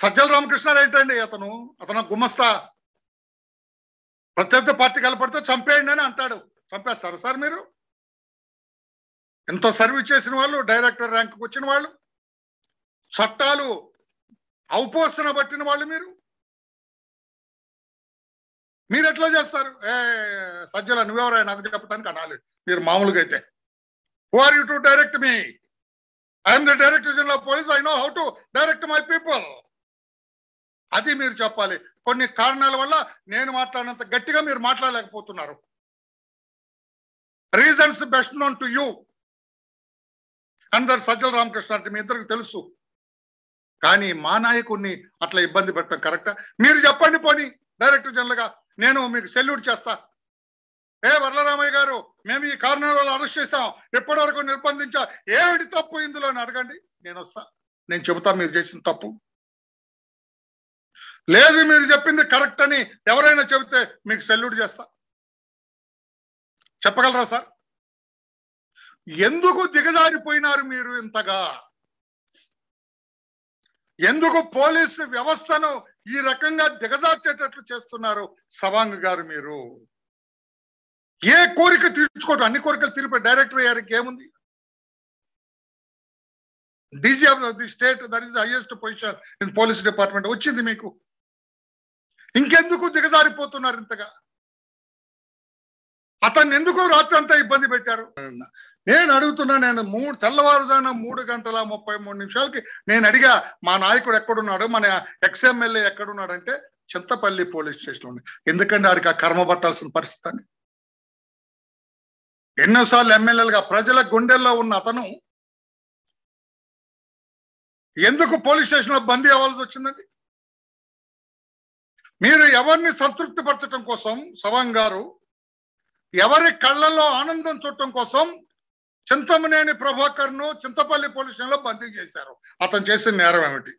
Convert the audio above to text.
సజ్జల రామకృష్ణారెడ్డి అతను అతను గుమస్తా ప్రత్యర్థి పార్టీ కలపడితే చంపేయండి అని అంటాడు చంపేస్తారా సార్ మీరు ఎంతో సర్వీస్ చేసిన వాళ్ళు డైరెక్టర్ ర్యాంక్కి వచ్చిన వాళ్ళు చట్టాలు ఔపోసన పట్టిన వాళ్ళు మీరు మీరు ఎట్లా చేస్తారు ఏ సజ్జల నువ్వెవరా నాకు చెప్పడానికి అనాలి మీరు మామూలుగా అయితే who are you to direct me I'm the director general of police I know how to direct my people అది మీరు చెప్పాలి కొన్ని కారణాల వల్ల నేను మాట్లాడినంత గట్టిగా మీరు మాట్లాడలేకపోతున్నారు reasons best known to you అందరు సజ్జల రామకృష్ణ అంటే మీ ఇద్దరికి తెలుసు కానీ మా నాయకుడిని అట్లా ఇబ్బంది పెట్టడం కరెక్టా మీరు చెప్పండి పోని డైరెక్టర్ జనరల్గా నేను మీకు సెల్యూట్ చేస్తా ఏ వరలరామయ్య గారు మేము ఈ కారణాల వల్ల అరెస్ట్ చేస్తాం ఎప్పటివరకు నిర్బంధించా ఏమిటి తప్పు ఇందులో అని అడగండి నేను వస్తా నేను చెబుతా మీరు చేసిన తప్పు లేదు మీరు చెప్పింది కరెక్ట్ అని ఎవరైనా చెబితే మీకు సెల్యూట్ చేస్తా చెప్పగలరా సార్ ఎందుకు దిగజారిపోయినారు మీరు ఇంతగా ఎందుకు పోలీసు వ్యవస్థను ఈ రకంగా దిగజార్చేటట్లు చేస్తున్నారు సవాంగ్ గారు మీరు ఏ కోరిక తీర్చుకోవటం అన్ని కోరికలు తీరిపే డైరెక్టర్ గారికి ఏముంది DG of the state that is the highest position in police department వచ్చింది మీకు ఇంకెందుకు దిగజారిపోతున్నారు ఇంతగా అతన్ని ఎందుకు రాత్రి అంతా ఇబ్బంది పెట్టారు నేను అడుగుతున్నా నేను మూడు తెల్లవారుజామున మూడు గంటల ముప్పై మూడు నిమిషాలకి నేను అడిగా మా నాయకుడు ఎక్కడున్నాడు మన ఎక్కడున్నాడు ఎక్కడున్నాడంటే చింతపల్లి పోలీస్ స్టేషన్ ఉంది ఎందుకంటే ఆడికి ఆ కర్మ పట్టాల్సిన పరిస్థితి అని ఎన్నోసార్లు ఎమ్మెల్యేలుగా ప్రజల గుండెల్లో ఉన్న అతను ఎందుకు పోలీస్ స్టేషన్లో బందీ అవ్వాల్సి వచ్చిందండి మీరు ఎవరిని సంతృప్తి పరచటం కోసం సవాంగ్ గారు ఎవరి కళ్ళల్లో ఆనందం చూడటం కోసం చింతమనేని ప్రభాకర్ను చింతపల్లి పోలీస్ స్టేషన్లో బందీ చేశారు అతను చేసిన నేరం ఏమిటి